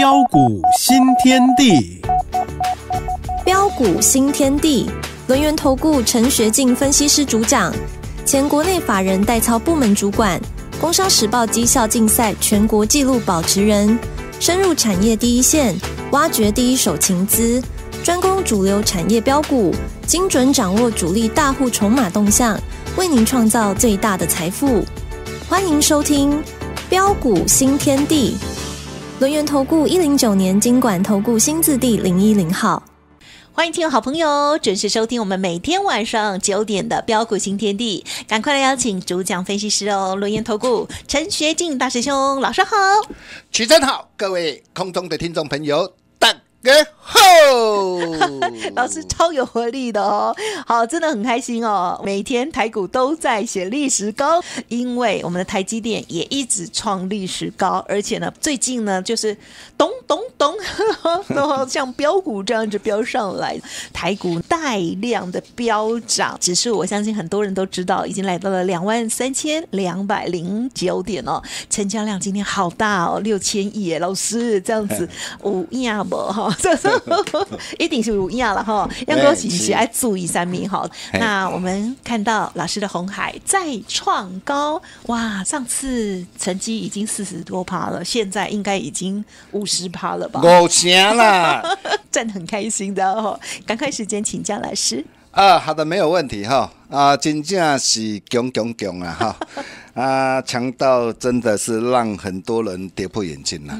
标股新天地，标股新天地，轮源投顾陈学进分析师主讲，前国内法人代操部门主管，工商时报绩效竞赛全国纪录保持人，深入产业第一线，挖掘第一手情资，专攻主流产业标股，精准掌握主力大户筹码动向，为您创造最大的财富。欢迎收听标股新天地。轮圆投顾一零九年经管投顾新字第零一零号，欢迎听友好朋友准时收听我们每天晚上九点的标股新天地，赶快来邀请主讲分析师哦，轮圆投顾陈学进大师兄老师好，徐真好，各位空中的听众朋友。给吼！老师超有活力的哦，好，真的很开心哦。每天台股都在写历史高，因为我们的台积电也一直创历史高，而且呢，最近呢就是咚咚咚，像标股这样子飙上来，台股带量的飙涨。指数我相信很多人都知道，已经来到了两万三千两百零九点哦。成交量今天好大哦，六千亿耶！老师这样子五呀不哈。一定是不一样了哈，要恭喜起来注意三名哈。那我们看到老师的红海再创高，哇，上次成绩已经四十多趴了，现在应该已经五十趴了吧？够呛了，站的很开心的哦。赶快时间，请教老师。啊，好的，没有问题哈。啊，真正是强强强啊哈。啊，强到真的是让很多人跌破眼镜了。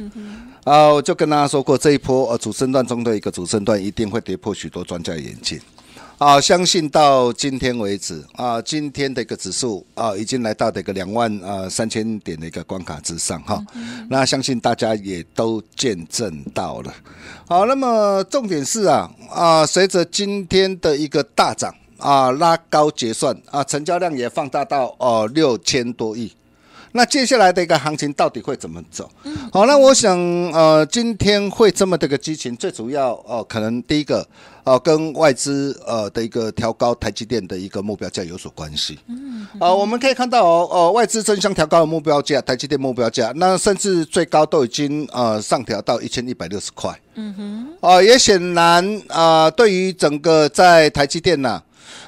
啊，我就跟大家说过，这一波呃主升段中的一个主升段一定会跌破许多专家眼镜。啊，相信到今天为止啊，今天的一个指数啊，已经来到这个两万呃三千点的一个关卡之上哈。那相信大家也都见证到了。好，那么重点是啊啊，随着今天的一个大涨。啊，拉高结算啊，成交量也放大到哦六千多亿。那接下来的一个行情到底会怎么走？嗯，好，那我想呃，今天会这么的一个激情，最主要哦，可能第一个哦，跟外资呃的一个调高台积电的一个目标价有所关系。嗯，啊，我们可以看到哦，呃，外资争相调高的目标价，台积电目标价，那甚至最高都已经呃上调到一千一百六十块。嗯哼，呃、也显然啊，对于整个在台积电呢。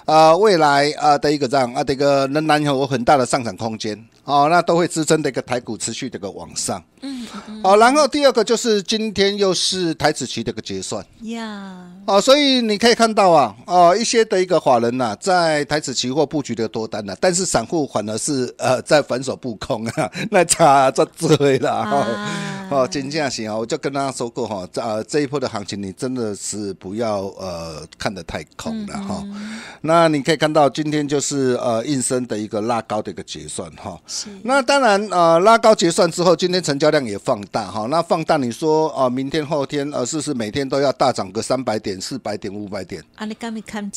呃，未来啊的一个这样啊的一个仍然有很大的上涨空间，哦，那都会支撑这个台股持续这个往上。嗯，好，然后第二个就是今天又是台子期的一个结算，呀，哦，所以你可以看到啊，哦一些的一个法人呐，在台子期货布局的多单呐，但是散户反而是呃在反手布空啊，那差这之类的哦，金价行啊，我就跟大家说过哈，这呃、这一波的行情你真的是不要呃看得太空了哈，那你可以看到今天就是呃应声的一个拉高的一个结算哈，是，那当然呃拉高结算之后，今天成交。量也放大哈，那放大你说啊，明天后天呃，是不是每天都要大涨个三百点、四百点、五百点？啊，你敢没看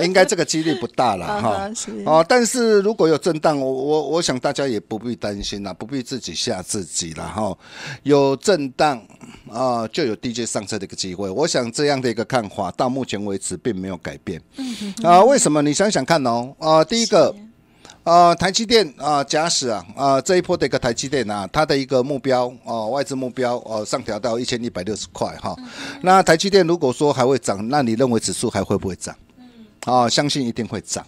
应该这个几率不大了 哈。哦，但是如果有震荡，我我我想大家也不必担心了，不必自己吓自己了哈。有震荡啊，就有 DJ 上车的一个机会。我想这样的一个看法，到目前为止并没有改变。啊，为什么？你想想看哦。啊，第一个。呃，台积电啊，假使啊，啊，这一波的一个台积电啊，它的一个目标哦，外资目标哦，上调到一千一百六十块哈。那台积电如果说还会涨，那你认为指数还会不会涨？嗯。啊，相信一定会涨。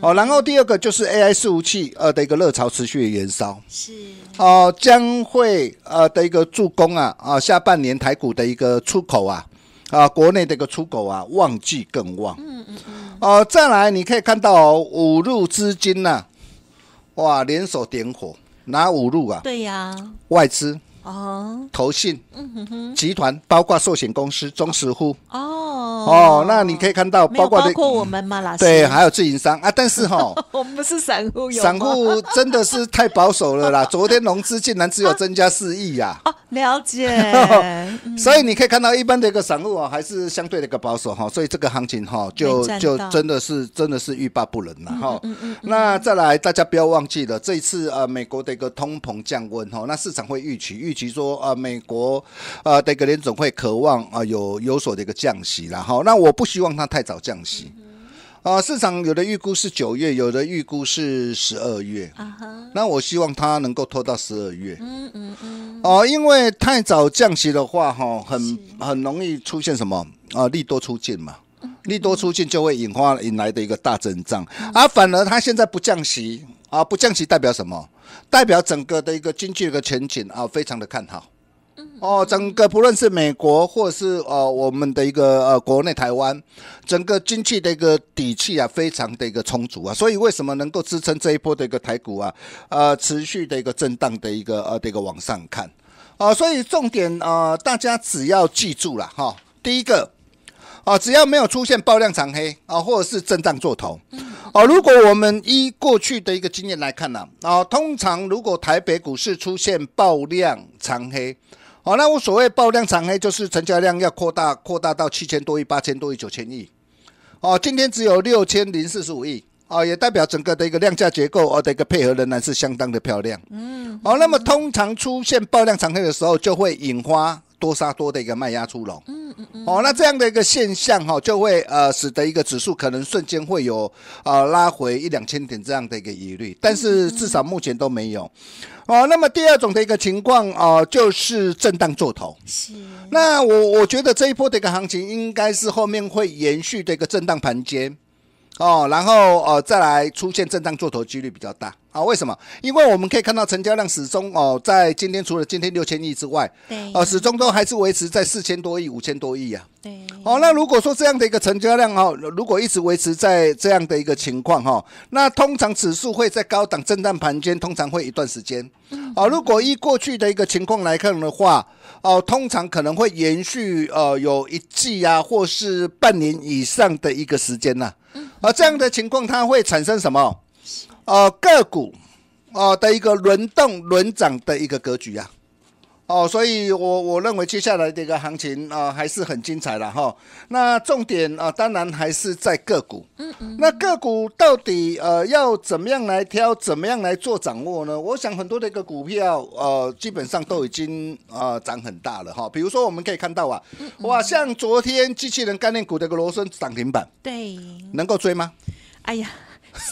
哦，然后第二个就是 AI 服务器呃的一个热潮持续延烧。是。哦，将会呃的一个助攻啊啊，下半年台股的一个出口啊啊，国内的一个出口啊旺季更旺。嗯嗯嗯。哦，再来你可以看到五路资金呢。哇！联手点火，哪五路啊！对呀，外资哦，投信，嗯哼，哼，集团包括寿险公司、中石富哦哦，那你可以看到，包括包括我们嘛，老师对，还有自营商啊，但是哈，我们是散户，散户真的是太保守了啦！昨天融资竟然只有增加四亿呀。了解，所以你可以看到，一般的一个散户啊，还是相对的一个保守哈，所以这个行情哈，就就真的是真的是欲罢不能了哈。那再来，大家不要忘记了，这一次啊，美国的一个通膨降温哈，那市场会预期预期说啊，美国啊的一个联总会渴望啊有有所的一个降息了哈。那我不希望它太早降息。啊，市场有的预估是九月，有的预估是十二月。啊哈，那我希望它能够拖到十二月。嗯嗯嗯。哦，因为太早降息的话，哈，很很容易出现什么啊，利多出尽嘛。利多出尽就会引发引来的一个大增长。啊，反而它现在不降息啊，不降息代表什么？代表整个的一个经济的前景啊，非常的看好。哦，整个不论是美国或者是呃我们的一个呃国内台湾，整个经济的一个底气啊，非常的一个充足啊，所以为什么能够支撑这一波的一个台股啊，呃持续的一个震荡的一个呃这个往上看啊，所以重点啊，大家只要记住了哈，第一个啊，只要没有出现爆量长黑啊，或者是震荡做头，哦，如果我们依过去的一个经验来看呢，啊，通常如果台北股市出现爆量长黑。好，那我所谓爆量长黑，就是成交量要扩大，扩大到七千多亿、八千多亿、九千亿。哦，今天只有六千零四十五亿，哦，也代表整个的一个量价结构哦的一个配合仍然是相当的漂亮。嗯。哦，那么通常出现爆量长黑的时候，就会引发多杀多的一个卖压出笼。嗯嗯。哦，那这样的一个现象哈，就会呃使得一个指数可能瞬间会有呃拉回一两千点这样的一个疑虑，但是至少目前都没有。哦，那么第二种的一个情况啊，就是震荡做头。是。那我我觉得这一波的一个行情应该是后面会延续的一个震荡盘间。哦，然后呃，再来出现震荡做头几率比较大啊？为什么？因为我们可以看到成交量始终哦，在今天除了今天六千亿之外，对始终都还是维持在四千多亿、五千多亿啊。对。哦，那如果说这样的一个成交量哦，如果一直维持在这样的一个情况哈，那通常指数会在高档震荡盘间，通常会一段时间。哦，如果依过去的一个情况来看的话，哦，通常可能会延续呃有一季啊，或是半年以上的一个时间呐。啊，这样的情况它会产生什么？哦，个股哦的一个轮动、轮涨的一个格局啊。哦，所以，我我认为接下来的一个行情啊还是很精彩了哈。那重点啊，当然还是在个股。嗯嗯。那个股到底呃要怎么样来挑，怎么样来做掌握呢？我想很多的一个股票呃，基本上都已经啊涨很大了哈。比如说我们可以看到啊，哇，像昨天机器人概念股的一个罗森涨停板。对。能够追吗？哎呀。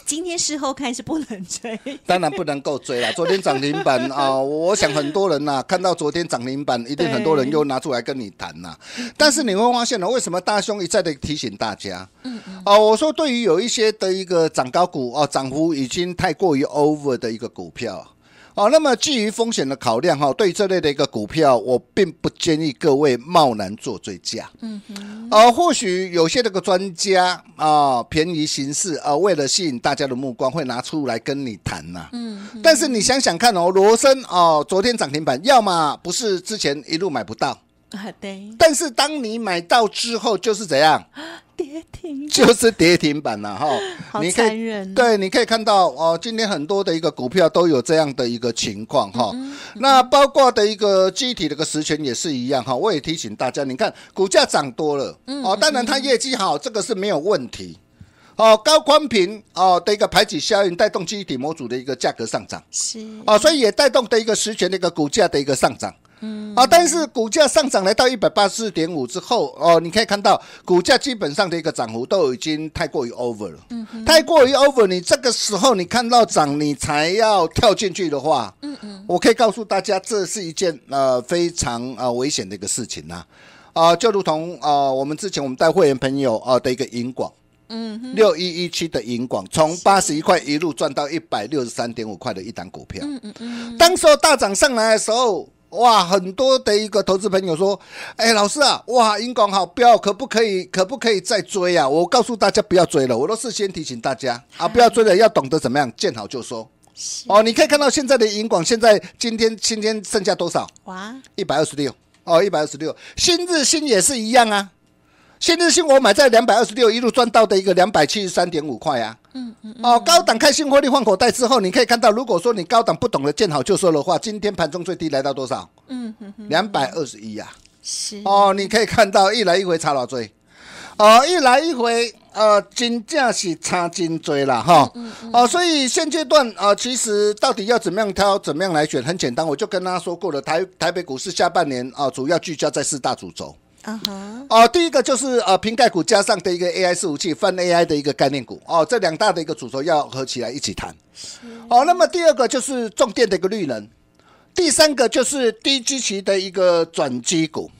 今天事后看是不能追，当然不能够追了。昨天涨停板啊，我想很多人呐，看到昨天涨停板，一定很多人又拿出来跟你谈呐。但是你会发现呢，为什么大兄一再的提醒大家？嗯嗯哦，我说对于有一些的一个涨高股哦，涨幅已经太过于 over 的一个股票。好，那么基于风险的考量，哈，对这类的一个股票，我并不建议各位贸然做追加。嗯，啊，或许有些这个专家啊，便宜行事啊，为了吸引大家的目光，会拿出来跟你谈呐。嗯，但是你想想看哦，罗森哦，昨天涨停板，要么不是之前一路买不到。啊、对。但是当你买到之后，就是怎样？跌停就是跌停板呐，哈，你可以对，你可以看到哦，今天很多的一个股票都有这样的一个情况哈，那包括的一个具体的个实权也是一样哈，我也提醒大家，你看股价涨多了，哦，当然它业绩好，这个是没有问题，哦，高光屏哦的一个排挤效应带动机体模组的一个价格上涨，是，哦，所以也带动的一个实权的一个股价的一个上涨。嗯啊，但是股价上涨来到一百八十四点五之后，哦，你可以看到股价基本上的一个涨幅都已经太过于 over 了。嗯，太过于 over，你这个时候你看到涨，你才要跳进去的话，嗯嗯，我可以告诉大家，这是一件呃非常啊危险的一个事情呐。啊，就如同啊我们之前我们带会员朋友啊的一个银广，嗯，六一一七的银广，从八十一块一路赚到一百六十三点五块的一档股票。嗯嗯嗯，当大涨上来的时候。哇，很多的一个投资朋友说：“哎，老师啊，哇，英广好标，可不可以，可不可以再追啊？我告诉大家不要追了，我都事先提醒大家啊，不要追了，要懂得怎么样见好就收。哦，你可以看到现在的银广，现在今天今天剩下多少？哇，一百二十六哦，一百二十六。新日新也是一样啊，新日新我买在两百二十六，一路赚到的一个两百七十三点五块啊。嗯嗯哦，高档开新获利换口袋之后，你可以看到，如果说你高档不懂得见好就收的话，今天盘中最低来到多少？嗯嗯，两百二十一呀。是哦，你可以看到一来一回差老少？哦，一来一回呃，金价是差金多了哈。嗯嗯哦，所以现阶段啊，其实到底要怎么样挑，怎么样来选，很简单，我就跟大家说过了。台台北股市下半年啊，主要聚焦在四大主中。啊哈！哦，第一个就是呃，瓶盖股加上的一个 AI 服器翻 AI 的一个概念股哦，这两大的一个主轴要合起来一起谈。哦，那么第二个就是重电的一个绿能，第三个就是低基期的一个转机股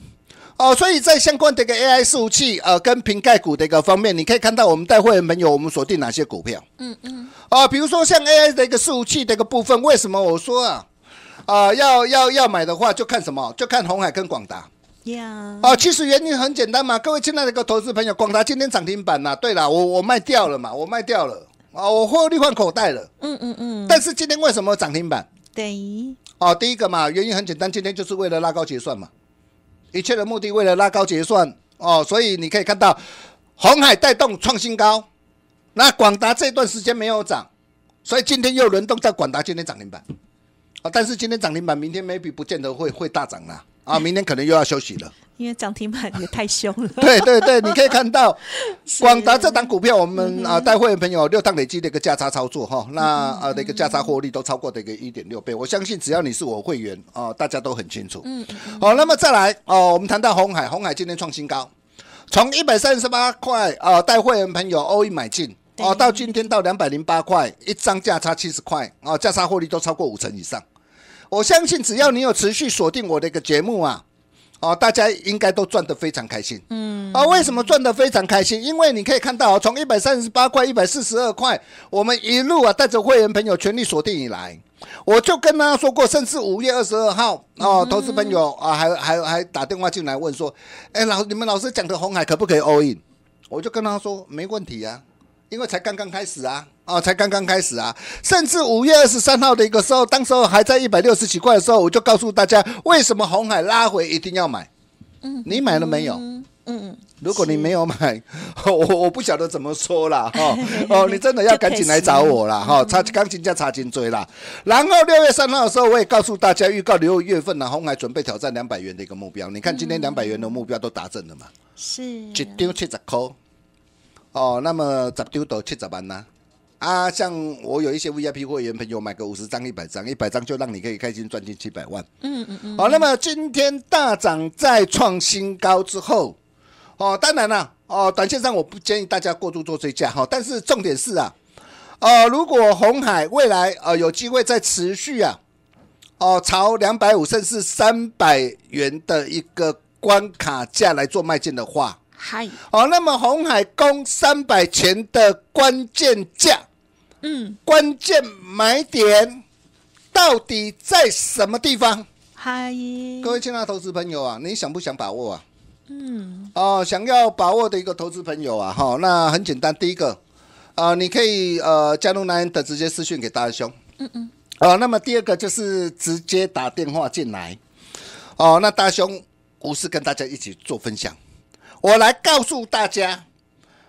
哦。所以在相关的一个 AI 服务器呃跟瓶盖股的一个方面，你可以看到我们带会员朋友我们锁定哪些股票？嗯嗯。啊，比如说像 AI 的一个服务器的一个部分，为什么我说啊啊要要要买的话，就看什么？就看红海跟广达。呀！哦，其实原因很简单嘛，各位亲爱的个投资朋友，广达今天涨停板呐。对了，我我卖掉了嘛，我卖掉了，啊，我获利换口袋了。嗯嗯嗯。但是今天为什么涨停板？对。哦，第一个嘛，原因很简单，今天就是为了拉高结算嘛，一切的目的为了拉高结算。哦，所以你可以看到，红海带动创新高，那广达这段时间没有涨，所以今天又轮动在广达，今天涨停板。啊，但是今天涨停板，明天 maybe 不见得会会大涨啦。啊，明天可能又要休息了，因为涨停板也太凶了。对对对，你可以看到，广达这档股票，我们啊带会员朋友六趟累积的一个价差操作哈，那啊的一个价差获利都超过的一个一点六倍。我相信只要你是我会员啊，大家都很清楚。嗯。好，那么再来哦，我们谈到红海，红海今天创新高，从一百三十八块啊带会员朋友欧一买进哦，到今天到两百零八块，一张价差七十块啊，价差获利都超过五成以上。我相信只要你有持续锁定我的一个节目啊，哦，大家应该都赚得非常开心。嗯，啊，为什么赚得非常开心？因为你可以看到，从一百三十八块、一百四十二块，我们一路啊带着会员朋友全力锁定以来，我就跟他说过，甚至五月二十二号，哦，投资朋友啊，还还还打电话进来问说，哎，老你们老师讲的红海可不可以 all in？我就跟他说没问题啊，因为才刚刚开始啊。哦，才刚刚开始啊！甚至五月二十三号的一个时候，当时候还在一百六十几块的时候，我就告诉大家为什么红海拉回一定要买。嗯，你买了没有？嗯嗯。如果你没有买，我我不晓得怎么说啦。哈。哦，你真的要赶紧来找我啦。哈！插钢琴家插金椎啦。然后六月三号的时候，我也告诉大家预告，六月份呢，红海准备挑战两百元的一个目标。你看今天两百元的目标都达成了嘛？是。一张七十块。哦，那么十张都七十万呐。啊，像我有一些 VIP 会员朋友买个五十张、一百张、一百张，就让你可以开心赚进七百万。嗯嗯嗯。好，那么今天大涨再创新高之后，哦，当然了，哦，短线上我不建议大家过度做追加哈。但是重点是啊，呃，如果红海未来呃有机会再持续啊，哦，朝两百五甚至三百元的一个关卡价来做卖进的话，嗨。哦，那么红海攻三百前的关键价。嗯，关键买点到底在什么地方？嗨，各位亲爱的投资朋友啊，你想不想把握啊？嗯，哦，想要把握的一个投资朋友啊，哈，那很简单，第一个，呃，你可以呃加男南的直接私讯给大兄，嗯嗯，哦，那么第二个就是直接打电话进来，哦，那大兄无事跟大家一起做分享，我来告诉大家。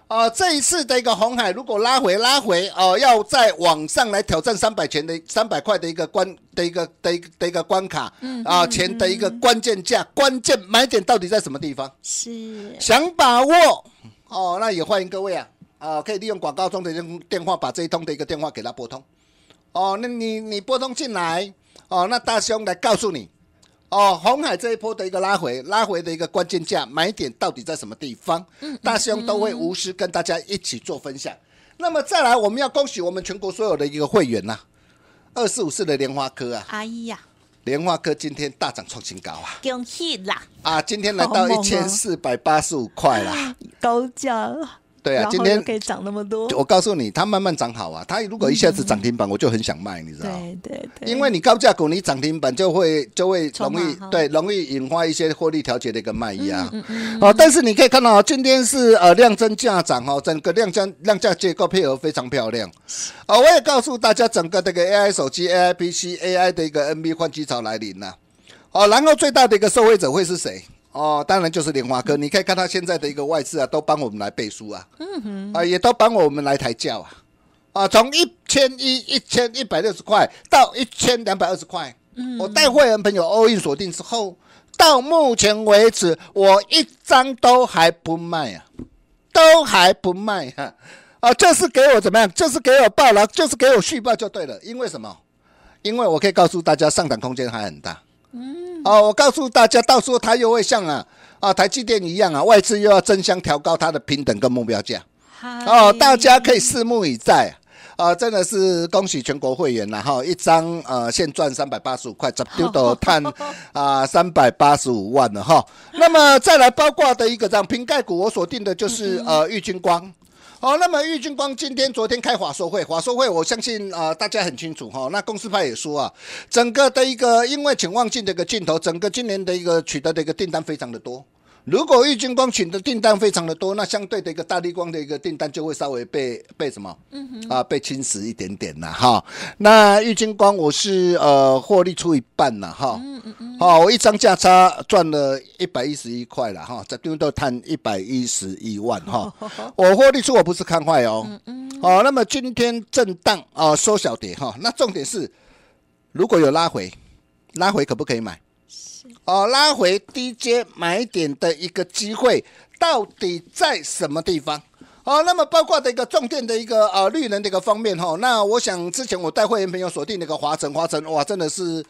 啊，这一次的一个红海如果拉回拉回，哦，要再往上来挑战三百钱的三百块的一个关的一个的个的一个关卡，啊，钱的一个关键价、关键买点到底在什么地方？是想把握？哦，那也欢迎各位啊，啊，可以利用广告中的电话把这一通的一个电话给他拨通。哦，那你你拨通进来，哦，那大兄来告诉你。哦，红海这一波的一个拉回，拉回的一个关键价买点到底在什么地方？大兄都会无私跟大家一起做分享。那么再来，我们要恭喜我们全国所有的一个会员呐，二四五四的莲花科啊，哎呀，莲花科今天大涨创新高啊，恭喜啦！啊，今天来到一千四百八十五块啦，高价了。对啊，今天可以涨那么多。我告诉你，它慢慢涨好啊。它如果一下子涨停板，我就很想卖，你知道吗？对对对。因为你高价股，你涨停板就会就会容易对，容易引发一些获利调节的一个卖压。哦，但是你可以看到，今天是呃量增价涨哦，整个量增量价结构配合非常漂亮。哦，我也告诉大家，整个这个 AI 手机、AI PC、AI 的一个 NB 换机潮来临了。哦，然后最大的一个受害者会是谁？哦，当然就是莲花哥，你可以看他现在的一个外资啊，都帮我们来背书啊，嗯哼，啊，也都帮我们来抬轿啊，啊，从一千一一千一百六十块到一千两百二十块，嗯，我带会员朋友欧印锁定之后，到目前为止我一张都还不卖啊，都还不卖哈，啊，这是给我怎么样？这是给我报了，就是给我续报就对了，因为什么？因为我可以告诉大家，上涨空间还很大。嗯，哦，我告诉大家，到时候它又会像啊啊台积电一样啊，外资又要争相调高它的平等跟目标价。哦，大家可以拭目以待。啊，真的是恭喜全国会员，然后一张呃现赚三百八十五块 d 丢 u 探 啊三百八十五万了哈。那么再来包括的一个这样瓶盖股，我锁定的就是呃裕金光。好，那么郁俊光今天、昨天开华硕会，华硕会我相信啊，大家很清楚哈。那公司派也说啊，整个的一个因为潜望镜的一个镜头，整个今年的一个取得的一个订单非常的多。如果郁金光群的订单非常的多，那相对的一个大丽光的一个订单就会稍微被被什么？嗯哼，啊，被侵蚀一点点了哈。那郁金光我是呃获利出一半了哈，好，我一张价差赚了一百一十一块了哈，在堆到探一百一十一万哈，我获利出我不是看坏哦，好，那么今天震荡啊缩小点哈，那重点是如果有拉回，拉回可不可以买？哦，拉回低阶买点的一个机会，到底在什么地方？哦，那么包括的一个重点的一个呃绿能的一个方面哈，那我想之前我带会员朋友锁定那个华晨，华晨哇，真的是，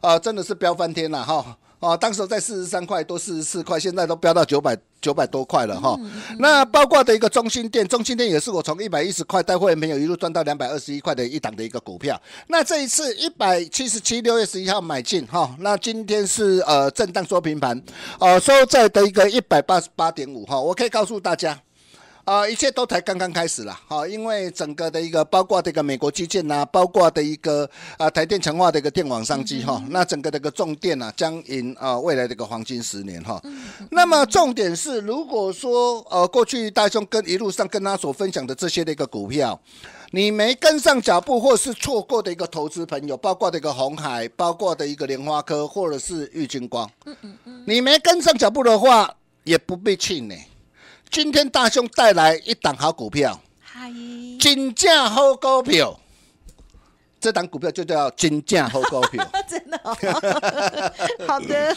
呃，真的是飙翻天了哈。哦，当时在四十三块多、四十四块，现在都飙到九百九百多块了哈。那包括的一个中心店，中心店也是我从一百一十块带货朋友一路赚到两百二十一块的一档的一个股票。那这一次一百七十七，六月十一号买进哈。那今天是呃震荡收平盘，呃收在的一个一百八十八点五哈。我可以告诉大家。啊，一切都才刚刚开始了，好，因为整个的一个包括这个美国基建呐，包括的一个啊台电强化的一个电网商机哈，那整个的一个重电呐将迎啊未来的一个黄金十年哈。那么重点是，如果说呃过去大兄跟一路上跟他所分享的这些的一个股票，你没跟上脚步或是错过的一个投资朋友，包括的一个红海，包括的一个莲花科或者是玉金光，嗯嗯嗯，你没跟上脚步的话，也不必气馁。今天大兄带来一档好股票，嗨，金价好股票，这档股票就叫金价好高票，真的，好的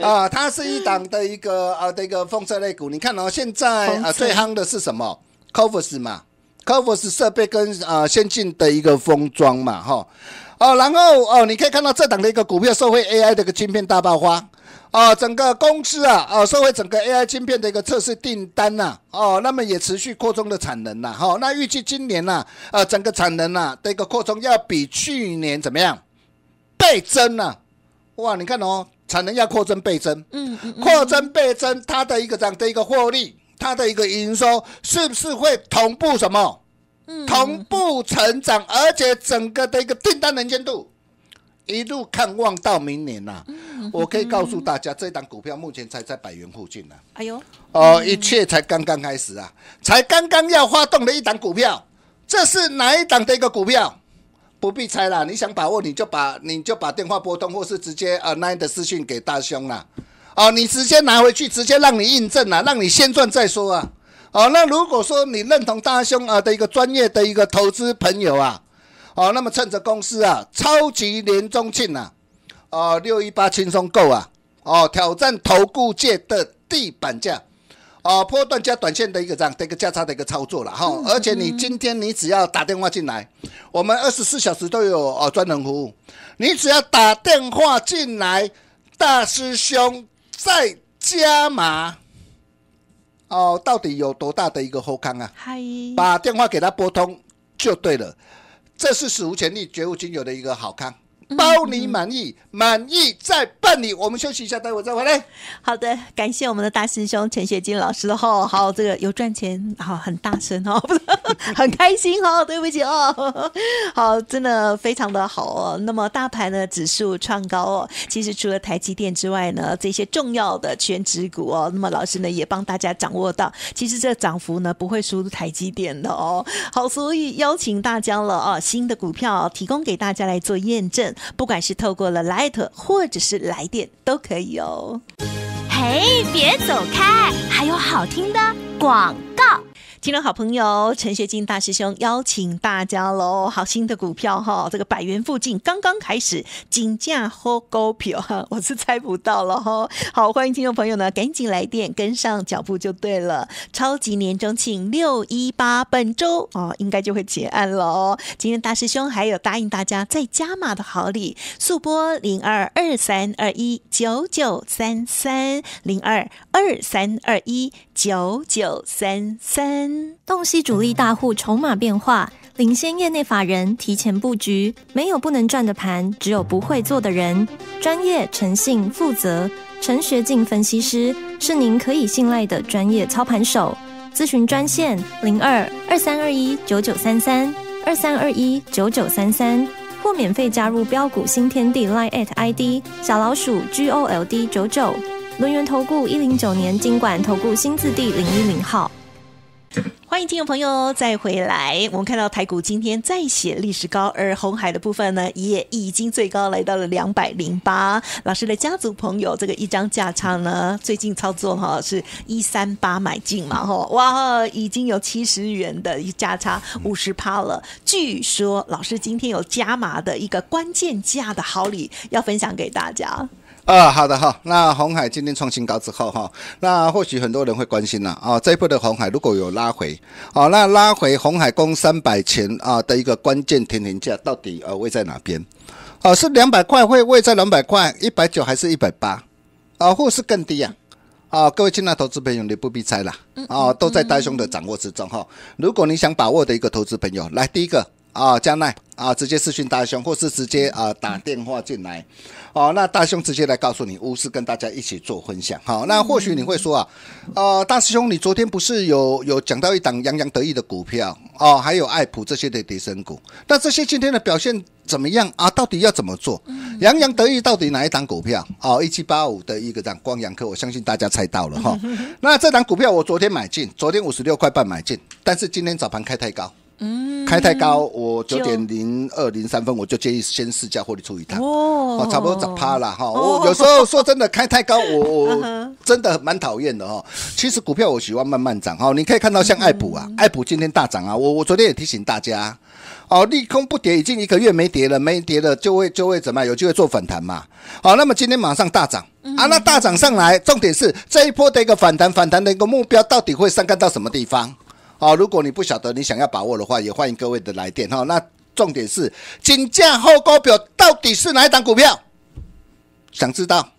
啊，它是一档的一个啊的一个风车类股，你看哦，现在啊最夯的是什么 c o v e r s 嘛 c o v e r s 设备跟啊先进的一个封装嘛，哈，哦，然后哦，你可以看到这档的一个股票，社会 AI 的一个芯片大爆发。哦，整个公司啊，哦，收回整个 AI 晶片的一个测试订单呐，哦，那么也持续扩充的产能呐，哈，那预计今年呐，啊，整个产能呐的一个扩充要比去年怎么样倍增呐？哇，你看哦，产能要扩增倍增，嗯嗯嗯，扩增倍增，它的一个这样的一个获利，它的一个营收是不是会同步什么？嗯，同步成长，而且整个的一个订单能见度。一路看望到明年呐，我可以告诉大家，这档股票目前才在百元附近呐。哎呦，哦，一切才刚刚开始啊，才刚刚要发动的一档股票，这是哪一档的一个股票？不必猜了，你想把握你就把你就把电话拨通，或是直接呃，那样的私讯给大兄啦。哦，你直接拿回去，直接让你印证啦，让你先赚再说啊。哦，那如果说你认同大兄啊的一个专业的一个投资朋友啊。好，那么趁着公司啊超级年终庆呐，啊六一八轻松购啊，哦挑战投顾界的地板价，哦波段加短线的一个这样的一个价差的一个操作了哈，而且你今天你只要打电话进来，我们二十四小时都有哦专人服务，你只要打电话进来，大师兄在加码，哦到底有多大的一个后康啊？嗨，把电话给他拨通就对了。这是史无前例、绝无仅有的一个好看。包你满意，满意再办理。我们休息一下，待会再回来。好的，感谢我们的大师兄陈学金老师的哦。好，这个有赚钱，好很大声哦，很开心哦。对不起哦，好，真的非常的好哦。那么大盘的指数创高哦。其实除了台积电之外呢，这些重要的全指股哦，那么老师呢也帮大家掌握到。其实这涨幅呢不会输台积电的哦。好，所以邀请大家了哦，新的股票提供给大家来做验证。不管是透过了 Light 或者是来电，都可以哦。嘿，别走开，还有好听的广告。听众好朋友陈学金大师兄邀请大家喽，好新的股票哈，这个百元附近刚刚开始，金价好高票哈，我是猜不到了哈。好，欢迎听众朋友呢，赶紧来电跟上脚步就对了。超级年终庆六一八本周啊，应该就会结案了。今天大师兄还有答应大家再加码的好礼，速播零二二三二一九九三三零二二三二一。九九三三，洞悉主力大户筹码变化，领先业内法人提前布局，没有不能赚的盘，只有不会做的人。专业、诚信、负责，陈学进分析师是您可以信赖的专业操盘手。咨询专线零二二三二一九九三三二三二一九九三三，或免费加入标股新天地 Line at ID 小老鼠 G O L D 九九。轮源投顾一零九年金管投顾新字第零一零号，欢迎听众朋友再回来。我们看到台股今天再写历史高，而红海的部分呢，也已经最高来到了两百零八。老师的家族朋友，这个一张价差呢，最近操作哈是一三八买进嘛，哈，哇，已经有七十元的价差五十趴了。据说老师今天有加码的一个关键价的好礼要分享给大家。呃，好的哈，那红海今天创新高之后哈，那或许很多人会关心了啊，这一波的红海如果有拉回，哦，那拉回红海攻三百前啊的一个关键填平价到底呃位在哪边？哦，是两百块会位在两百块，一百九还是一百八？啊，或是更低呀？啊，各位亲爱的投资朋友，你不必猜了，哦，都在大兄的掌握之中哈。如果你想把握的一个投资朋友，来第一个。啊，加奈啊，直接私讯大兄，或是直接啊打电话进来，哦，那大兄直接来告诉你，巫师跟大家一起做分享，好，那或许你会说啊，呃，大师兄，你昨天不是有有讲到一档洋洋得意的股票哦，还有爱普这些的迪生股，那这些今天的表现怎么样啊？到底要怎么做？洋洋得意到底哪一档股票？哦，一七八五的一个档光阳科，我相信大家猜到了哈。那这档股票我昨天买进，昨天五十六块半买进，但是今天早盘开太高。嗯，开太高，我九点零二零三分，我就建议先试驾或你出一趟，哦，差不多涨趴了哈。我有时候说真的，开太高，我 真的蛮讨厌的哈。其实股票我喜欢慢慢涨哈，你可以看到像爱普啊，爱普今天大涨啊，我我昨天也提醒大家，哦，利空不跌，已经一个月没跌了，没跌了就会就会怎么，有机会做反弹嘛。好，那么今天马上大涨啊，那大涨上来，重点是这一波的一个反弹，反弹的一个目标到底会上干到什么地方？好，如果你不晓得你想要把握的话，也欢迎各位的来电哈。那重点是金价后高表到底是哪一档股票？想知道。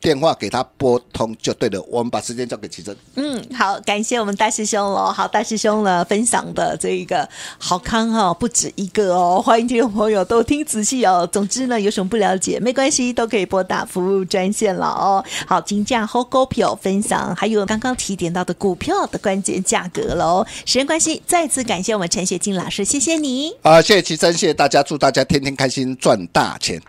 电话给他拨通就对了。我们把时间交给齐真。嗯，好，感谢我们大师兄喽。好大师兄呢分享的这一个好康哦，不止一个哦，欢迎听众朋友都听仔细哦。总之呢，有什么不了解没关系，都可以拨打服务专线了哦。好，金价、和股票分享，还有刚刚提点到的股票的关键价格喽。时间关系，再次感谢我们陈雪晶老师，谢谢你。啊，谢谢齐真，谢谢大家，祝大家天天开心，赚大钱。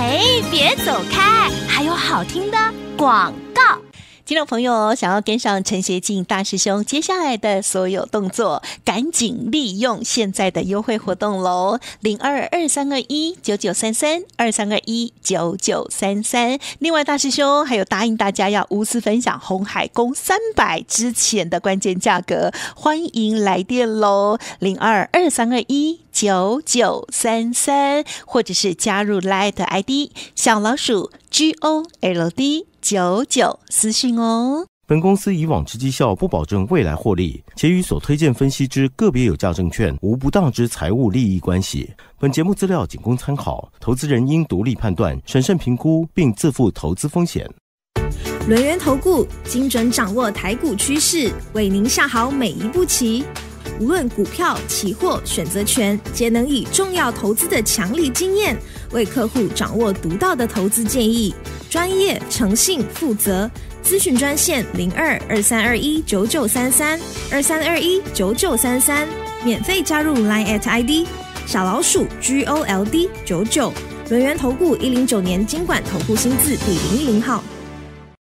哎，别走开！还有好听的广告。听众朋友，想要跟上陈学正大师兄接下来的所有动作，赶紧利用现在的优惠活动喽！零二二三二一九九三三二三二一九九三三。另外，大师兄还有答应大家要无私分享红海公三百之前的关键价格，欢迎来电喽！零二二三二一。九九三三，或者是加入 Light ID 小老鼠 G O L D 九九私讯哦。本公司以往之绩效不保证未来获利，且与所推荐分析之个别有价证券无不当之财务利益关系。本节目资料仅供参考，投资人应独立判断、审慎评估，并自负投资风险。轮源投顾精准掌握台股趋势，为您下好每一步棋。无论股票、期货、选择权，皆能以重要投资的强力经验，为客户掌握独到的投资建议。专业、诚信、负责。咨询专线零二二三二一九九三三二三二一九九三三，免费加入 Line at ID 小老鼠 G O L D 九九。文员投顾一零九年经管投顾新字第零零号。